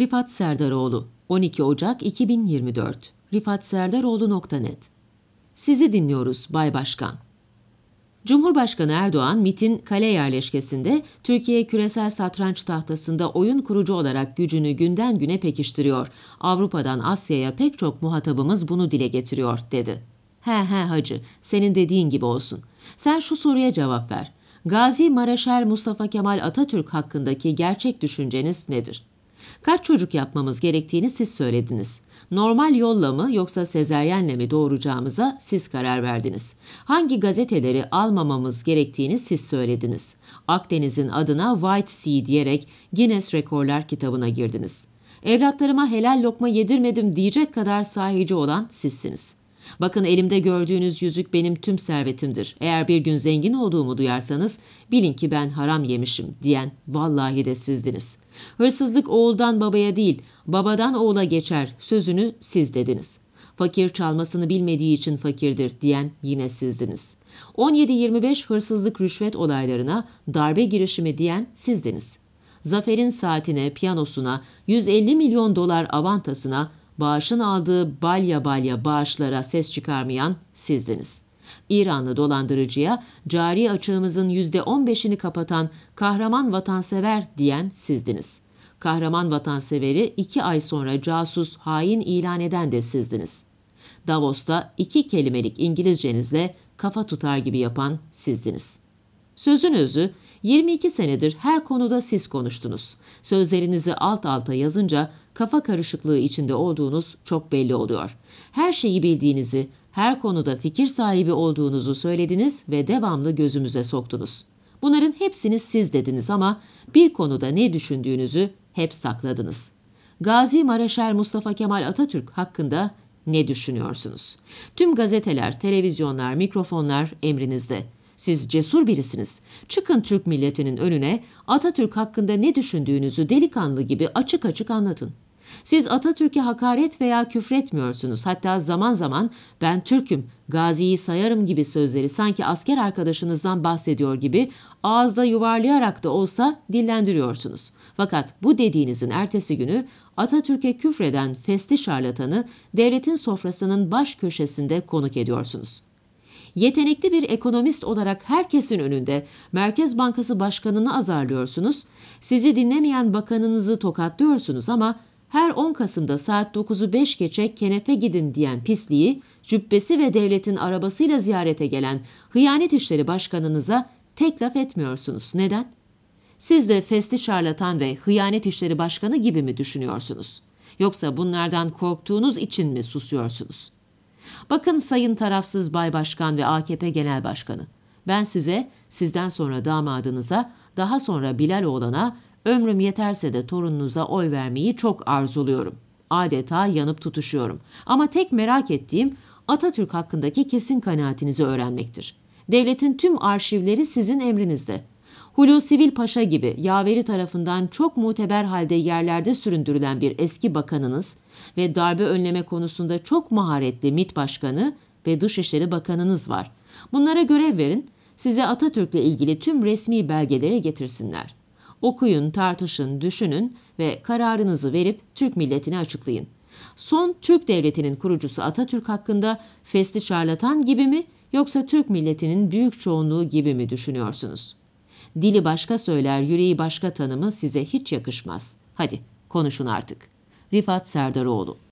Rifat Serdaroğlu 12 Ocak 2024 rifatserdaroğlu.net Sizi dinliyoruz Bay Başkan. Cumhurbaşkanı Erdoğan, MIT'in kale yerleşkesinde Türkiye küresel satranç tahtasında oyun kurucu olarak gücünü günden güne pekiştiriyor. Avrupa'dan Asya'ya pek çok muhatabımız bunu dile getiriyor, dedi. He he hacı, senin dediğin gibi olsun. Sen şu soruya cevap ver. Gazi Mareşal Mustafa Kemal Atatürk hakkındaki gerçek düşünceniz nedir? Kaç çocuk yapmamız gerektiğini siz söylediniz. Normal yolla mı yoksa sezeryenle mi doğuracağımıza siz karar verdiniz. Hangi gazeteleri almamamız gerektiğini siz söylediniz. Akdeniz'in adına White Sea diyerek Guinness Rekorlar kitabına girdiniz. Evlatlarıma helal lokma yedirmedim diyecek kadar sahici olan sizsiniz.'' Bakın elimde gördüğünüz yüzük benim tüm servetimdir. Eğer bir gün zengin olduğumu duyarsanız bilin ki ben haram yemişim diyen vallahi de sizdiniz.'' Hırsızlık oğuldan babaya değil, babadan oğula geçer sözünü siz dediniz. Fakir çalmasını bilmediği için fakirdir diyen yine sizdiniz. 17-25 hırsızlık rüşvet olaylarına darbe girişimi diyen sizdiniz. Zafer'in saatine, piyanosuna, 150 milyon dolar avantasına, bağışın aldığı balya balya bağışlara ses çıkarmayan sizdiniz.'' İranlı dolandırıcıya cari açığımızın %15'ini kapatan kahraman vatansever diyen sizdiniz. Kahraman vatanseveri iki ay sonra casus hain ilan eden de sizdiniz. Davos'ta iki kelimelik İngilizcenizle kafa tutar gibi yapan sizdiniz. Sözün özü 22 senedir her konuda siz konuştunuz. Sözlerinizi alt alta yazınca kafa karışıklığı içinde olduğunuz çok belli oluyor. Her şeyi bildiğinizi, her konuda fikir sahibi olduğunuzu söylediniz ve devamlı gözümüze soktunuz. Bunların hepsini siz dediniz ama bir konuda ne düşündüğünüzü hep sakladınız. Gazi Maraşer Mustafa Kemal Atatürk hakkında ne düşünüyorsunuz? Tüm gazeteler, televizyonlar, mikrofonlar emrinizde. Siz cesur birisiniz. Çıkın Türk milletinin önüne Atatürk hakkında ne düşündüğünüzü delikanlı gibi açık açık anlatın. Siz Atatürk'e hakaret veya küfretmiyorsunuz. Hatta zaman zaman ben Türk'üm, Gazi'yi sayarım gibi sözleri sanki asker arkadaşınızdan bahsediyor gibi ağızda yuvarlayarak da olsa dillendiriyorsunuz. Fakat bu dediğinizin ertesi günü Atatürk'e küfreden festi şarlatanı devletin sofrasının baş köşesinde konuk ediyorsunuz. Yetenekli bir ekonomist olarak herkesin önünde Merkez Bankası Başkanı'nı azarlıyorsunuz, sizi dinlemeyen bakanınızı tokatlıyorsunuz ama her 10 Kasım'da saat 9'u 5 geçe kenefe gidin diyen pisliği, cübbesi ve devletin arabasıyla ziyarete gelen Hıyanet İşleri Başkanınıza tek laf etmiyorsunuz. Neden? Siz de festi şarlatan ve Hıyanet İşleri Başkanı gibi mi düşünüyorsunuz? Yoksa bunlardan korktuğunuz için mi susuyorsunuz? Bakın Sayın Tarafsız Bay Başkan ve AKP Genel Başkanı. Ben size, sizden sonra damadınıza, daha sonra Bilal oğlana Ömrüm yeterse de torununuza oy vermeyi çok arzuluyorum. Adeta yanıp tutuşuyorum. Ama tek merak ettiğim Atatürk hakkındaki kesin kanaatinizi öğrenmektir. Devletin tüm arşivleri sizin emrinizde. Hulusi Paşa gibi yaveri tarafından çok muteber halde yerlerde süründürülen bir eski bakanınız ve darbe önleme konusunda çok maharetli MİT Başkanı ve Dışişleri Bakanınız var. Bunlara görev verin, size Atatürk'le ilgili tüm resmi belgeleri getirsinler. Okuyun, tartışın, düşünün ve kararınızı verip Türk milletini açıklayın. Son Türk devletinin kurucusu Atatürk hakkında fesli şarlatan gibi mi yoksa Türk milletinin büyük çoğunluğu gibi mi düşünüyorsunuz? Dili başka söyler, yüreği başka tanımı size hiç yakışmaz. Hadi konuşun artık. Rifat Serdaroğlu